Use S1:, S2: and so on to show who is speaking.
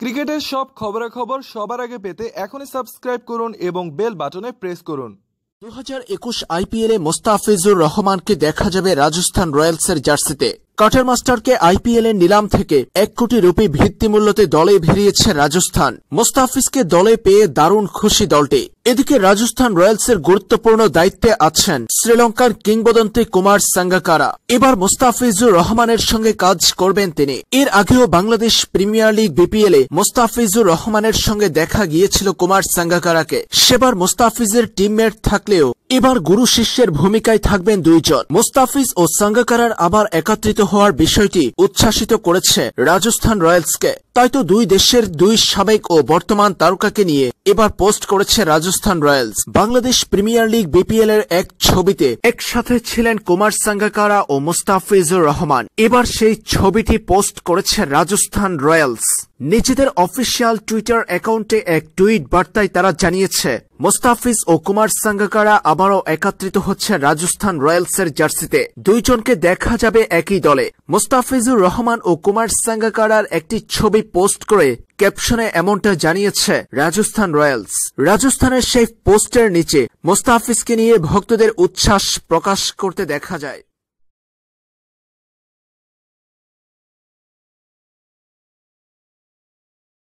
S1: ক্রিকেটের সব খবরাখবর সবার আগে পেতে এখনই সাবস্ক্রাইব করুন এবং বেল বাটনে প্রেস করুন দু হাজার একুশ আইপিএলে মোস্তাফিজুর রহমানকে দেখা যাবে রাজস্থান রয়্যালসের জার্সিতে কাটার মাস্টারকে আইপিএল এর নিলাম থেকে এক কোটি রুপি ভিত্তিমূল্যতে দলে ভেরিয়েছে রাজস্থান মোস্তাফিজকে দলে পেয়ে দারুণ খুশি দলটি এদিকে রাজস্থান রয়্যালসের গুরুত্বপূর্ণ দায়িত্বে আছেন শ্রীলঙ্কার কিংবদন্তি কুমার সাঙ্গাকারা এবার মোস্তাফিজুর রহমানের সঙ্গে কাজ করবেন তিনি এর আগেও বাংলাদেশ প্রিমিয়ার লিগ বিপিএল এ মোস্তাফিজুর রহমানের সঙ্গে দেখা গিয়েছিল কুমার সাঙ্গাকারাকে সেবার মোস্তাফিজের টিমমেট থাকলেও এবার গুরু শিষ্যের ভূমিকায় থাকবেন দুইজন মোস্তাফিজ ও সাঙ্গাকারার আবার একত্রিত হওয়ার বিষয়টি উচ্ছ্বাসিত করেছে রাজস্থান রয়্যালসকে তাই তো দুই দেশের দুই সাবেক ও বর্তমান তারকাকে নিয়ে এবার পোস্ট করেছে Rajasthan Royals Bangladesh premier league BPL এর এক ছবিতে একসাথে ছিলেন কুমার সাঙ্গাকারা ও মুস্তাফিজুর রহমান এবার সেই ছবিটি পোস্ট করেছে রাজস্থান রয়্যালস নিজেদের অফিসিয়াল টুইটার অ্যাকাউন্টে এক টুইট বার্তায় তারা জানিয়েছে মোস্তাফিজ ও কুমার সাঙ্গাকারা আবারও একাত্রিত হচ্ছে রাজস্থান রয়্যালসের জার্সিতে দুইজনকে দেখা যাবে একই দলে মোস্তাফিজুর রহমান ও কুমার সাঙ্গাকারার একটি ছবি পোস্ট করে ক্যাপশনে এমনটা জানিয়েছে রাজস্থান রয়্যালস রাজস্থানের সেই পোস্টের নিচে মোস্তাফিজকে নিয়ে ভক্তদের উচ্ছ্বাস প্রকাশ করতে দেখা যায়